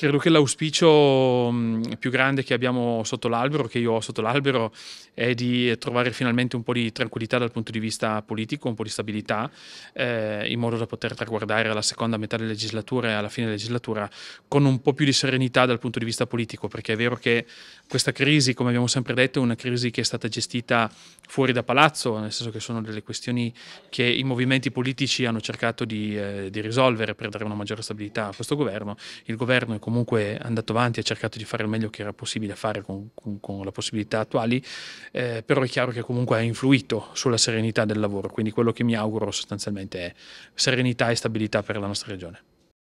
Credo che l'auspicio mm, più grande che abbiamo sotto l'albero, che io ho sotto l'albero, è di trovare finalmente un po' di tranquillità dal punto di vista politico, un po' di stabilità, eh, in modo da poter traguardare la seconda metà della legislatura e alla fine della legislatura con un po' più di serenità dal punto di vista politico, perché è vero che questa crisi, come abbiamo sempre detto, è una crisi che è stata gestita fuori da palazzo, nel senso che sono delle questioni che i movimenti politici hanno cercato di, eh, di risolvere per dare una maggiore stabilità a questo governo. Il governo è comunque è andato avanti, ha cercato di fare il meglio che era possibile fare con, con, con le possibilità attuali, eh, però è chiaro che comunque ha influito sulla serenità del lavoro, quindi quello che mi auguro sostanzialmente è serenità e stabilità per la nostra regione.